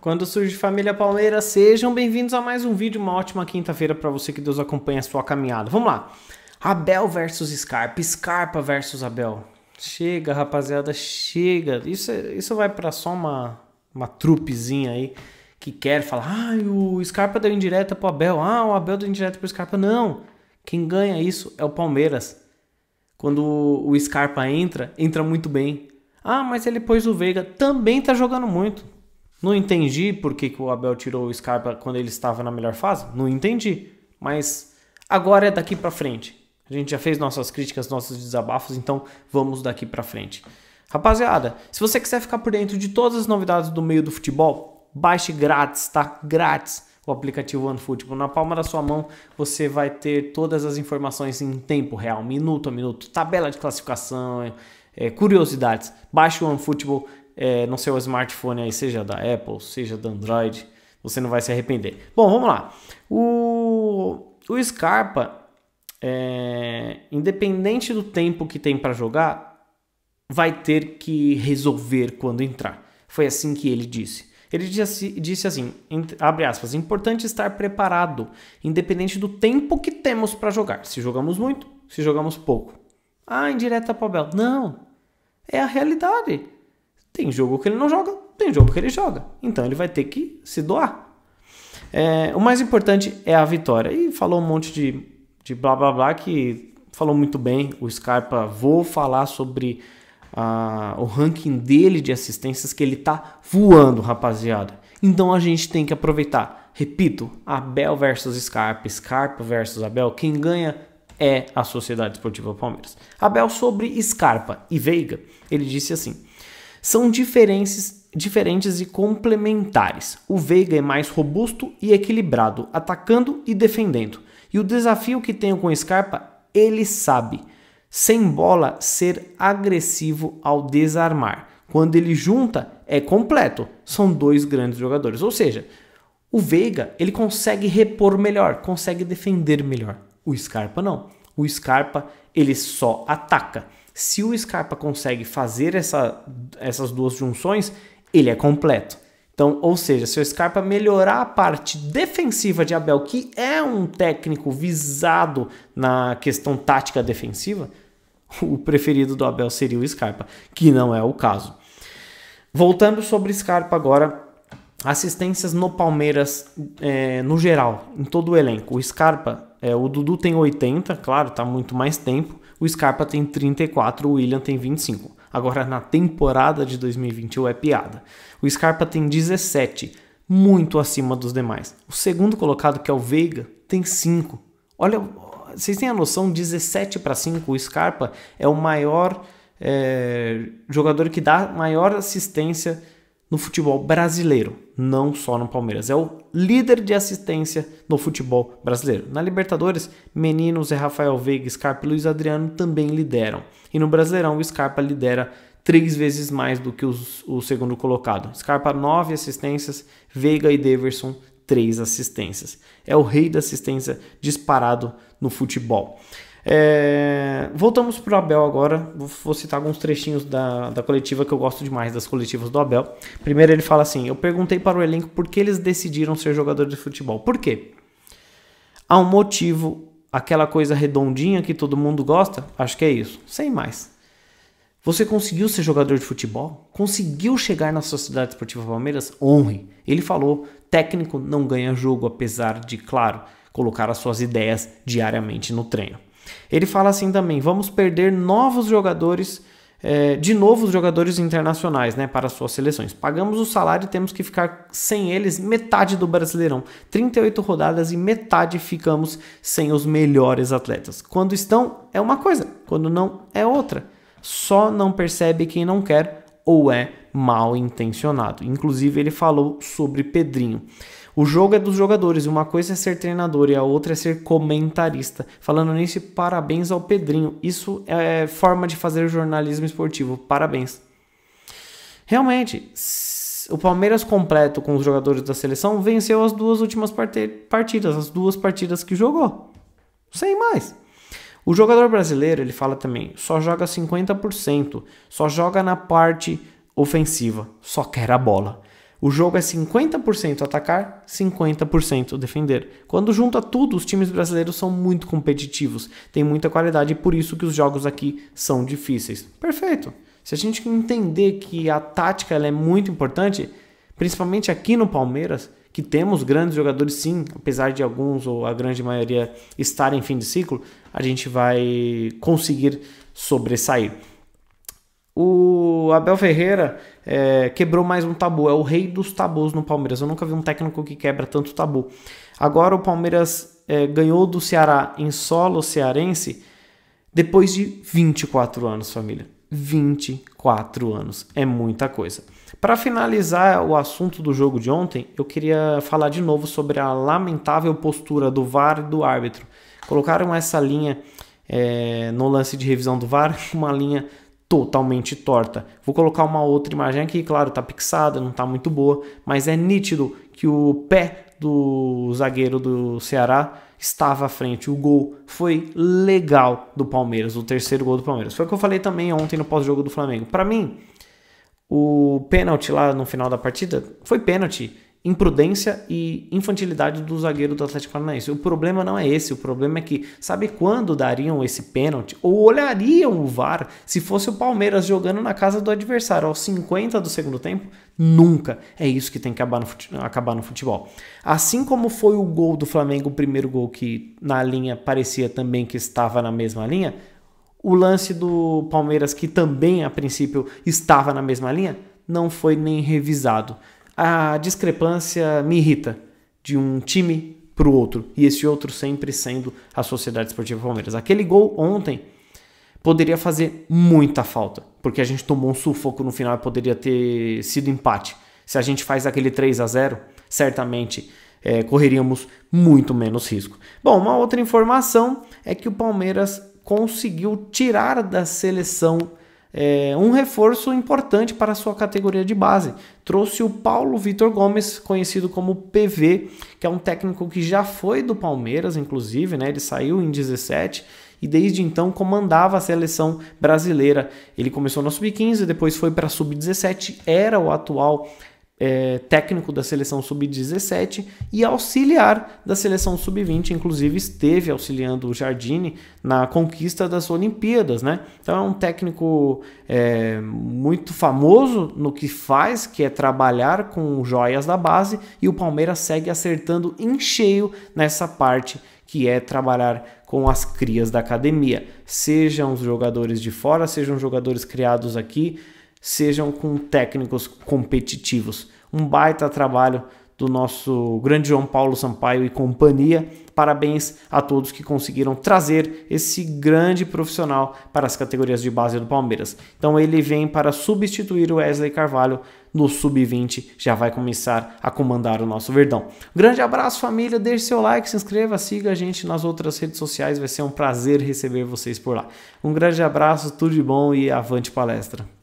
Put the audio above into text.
Quando surge família Palmeiras, sejam bem-vindos a mais um vídeo, uma ótima quinta-feira para você que Deus acompanha a sua caminhada. Vamos lá. Abel versus Scarpa, Scarpa versus Abel. Chega, rapaziada, chega. Isso, é, isso vai para só uma, uma trupezinha aí que quer falar: "Ah, o Scarpa deu indireta pro Abel. Ah, o Abel deu indireta pro Scarpa". Não. Quem ganha isso é o Palmeiras. Quando o Scarpa entra, entra muito bem. Ah, mas ele pôs o Veiga, também tá jogando muito. Não entendi por que, que o Abel tirou o Scarpa quando ele estava na melhor fase. Não entendi. Mas agora é daqui para frente. A gente já fez nossas críticas, nossos desabafos, então vamos daqui para frente. Rapaziada, se você quiser ficar por dentro de todas as novidades do meio do futebol, baixe grátis, tá? Grátis o aplicativo OneFootball. Na palma da sua mão você vai ter todas as informações em tempo real, minuto a minuto, tabela de classificação, é, curiosidades. Baixe o OneFootball é, no seu smartphone aí, seja da Apple, seja da Android, você não vai se arrepender. Bom, vamos lá. O, o Scarpa, é, independente do tempo que tem para jogar, vai ter que resolver quando entrar. Foi assim que ele disse. Ele disse assim, abre aspas, importante estar preparado, independente do tempo que temos para jogar. Se jogamos muito, se jogamos pouco. Ah, indireta para Bel. Não. É a realidade. Tem jogo que ele não joga, tem jogo que ele joga. Então ele vai ter que se doar. É, o mais importante é a vitória. E falou um monte de, de blá blá blá que falou muito bem. O Scarpa, vou falar sobre o ranking dele de assistências, que ele tá voando, rapaziada. Então a gente tem que aproveitar. Repito, Abel versus Scarpa, Scarpa versus Abel, quem ganha é a Sociedade Esportiva Palmeiras. Abel sobre Scarpa e Veiga, ele disse assim: são diferentes, diferentes e complementares. O Veiga é mais robusto e equilibrado, atacando e defendendo. E o desafio que tenho com o Scarpa, ele sabe, sem bola, ser agressivo ao desarmar. Quando ele junta, é completo. São dois grandes jogadores. Ou seja, o Veiga ele consegue repor melhor, consegue defender melhor. O Scarpa não. O Scarpa ele só ataca. Se o Scarpa consegue fazer essa, essas duas junções, ele é completo. Então, ou seja, se o Scarpa melhorar a parte defensiva de Abel, que é um técnico visado na questão tática defensiva, o preferido do Abel seria o Scarpa, que não é o caso. Voltando sobre Scarpa agora, assistências no Palmeiras é, no geral, em todo o elenco. O Scarpa, é, o Dudu tem 80, claro, está muito mais tempo, o Scarpa tem 34, o William tem 25. Agora, na temporada de 2021 é piada. O Scarpa tem 17, muito acima dos demais. O segundo colocado, que é o Veiga, tem 5. Olha, vocês têm a noção, 17 para 5, o Scarpa é o maior é, jogador que dá maior assistência no futebol brasileiro, não só no Palmeiras. É o líder de assistência no futebol brasileiro. Na Libertadores, Meninos é Rafael Veiga, Scarpa e Luiz Adriano também lideram. E no Brasileirão, o Scarpa lidera três vezes mais do que os, o segundo colocado. Scarpa, nove assistências, Veiga e Deverson, três assistências. É o rei da assistência disparado no futebol. É... Voltamos para o Abel agora. Vou citar alguns trechinhos da, da coletiva que eu gosto demais, das coletivas do Abel. Primeiro ele fala assim: Eu perguntei para o elenco por que eles decidiram ser jogadores de futebol. Por quê? Há um motivo, aquela coisa redondinha que todo mundo gosta? Acho que é isso. Sem mais. Você conseguiu ser jogador de futebol? Conseguiu chegar na Sociedade Esportiva Palmeiras? Honre. Ele falou: técnico não ganha jogo, apesar de, claro, colocar as suas ideias diariamente no treino. Ele fala assim também: vamos perder novos jogadores, é, de novos jogadores internacionais né, para suas seleções. Pagamos o salário e temos que ficar sem eles metade do Brasileirão. 38 rodadas e metade ficamos sem os melhores atletas. Quando estão, é uma coisa, quando não, é outra. Só não percebe quem não quer ou é mal intencionado. Inclusive, ele falou sobre Pedrinho. O jogo é dos jogadores, uma coisa é ser treinador e a outra é ser comentarista. Falando nisso, parabéns ao Pedrinho. Isso é forma de fazer jornalismo esportivo. Parabéns. Realmente, o Palmeiras completo com os jogadores da seleção venceu as duas últimas partidas, as duas partidas que jogou. Sem mais. O jogador brasileiro, ele fala também, só joga 50%, só joga na parte ofensiva, só quer a bola. O jogo é 50% atacar, 50% defender. Quando junta tudo, os times brasileiros são muito competitivos, tem muita qualidade e por isso que os jogos aqui são difíceis. Perfeito. Se a gente entender que a tática é muito importante, principalmente aqui no Palmeiras, que temos grandes jogadores sim, apesar de alguns ou a grande maioria estarem em fim de ciclo, a gente vai conseguir sobressair. O Abel Ferreira é, quebrou mais um tabu, é o rei dos tabus no Palmeiras. Eu nunca vi um técnico que quebra tanto tabu. Agora o Palmeiras é, ganhou do Ceará em solo cearense depois de 24 anos, família. 24 anos. É muita coisa. Para finalizar o assunto do jogo de ontem, eu queria falar de novo sobre a lamentável postura do VAR e do árbitro. Colocaram essa linha é, no lance de revisão do VAR, uma linha totalmente torta. Vou colocar uma outra imagem aqui, claro, tá pixada, não tá muito boa, mas é nítido que o pé do zagueiro do Ceará estava à frente. O gol foi legal do Palmeiras, o terceiro gol do Palmeiras. Foi o que eu falei também ontem no pós-jogo do Flamengo. Para mim, o pênalti lá no final da partida foi pênalti imprudência e infantilidade do zagueiro do Atlético Paranaense. O problema não é esse, o problema é que sabe quando dariam esse pênalti ou olhariam o VAR se fosse o Palmeiras jogando na casa do adversário aos 50 do segundo tempo? Nunca. É isso que tem que acabar no, acabar no futebol. Assim como foi o gol do Flamengo, o primeiro gol que na linha parecia também que estava na mesma linha, o lance do Palmeiras que também a princípio estava na mesma linha não foi nem revisado a discrepância me irrita de um time para o outro e esse outro sempre sendo a Sociedade Esportiva Palmeiras. Aquele gol ontem poderia fazer muita falta, porque a gente tomou um sufoco no final e poderia ter sido empate. Se a gente faz aquele 3 a 0 certamente é, correríamos muito menos risco. Bom, uma outra informação é que o Palmeiras conseguiu tirar da seleção é, um reforço importante para sua categoria de base. Trouxe o Paulo Vitor Gomes, conhecido como PV, que é um técnico que já foi do Palmeiras, inclusive, né? Ele saiu em 17 e desde então comandava a seleção brasileira. Ele começou na sub-15, depois foi para a sub-17, era o atual é, técnico da seleção sub-17 e auxiliar da seleção sub-20, inclusive esteve auxiliando o Jardine na conquista das Olimpíadas, né? Então é um técnico é, muito famoso no que faz, que é trabalhar com joias da base e o Palmeiras segue acertando em cheio nessa parte que é trabalhar com as crias da academia, sejam os jogadores de fora, sejam jogadores criados aqui sejam com técnicos competitivos. Um baita trabalho do nosso grande João Paulo Sampaio e companhia. Parabéns a todos que conseguiram trazer esse grande profissional para as categorias de base do Palmeiras. Então ele vem para substituir o Wesley Carvalho no sub-20, já vai começar a comandar o nosso Verdão. Grande abraço, família. Deixe seu like, se inscreva, siga a gente nas outras redes sociais. Vai ser um prazer receber vocês por lá. Um grande abraço, tudo de bom e avante palestra.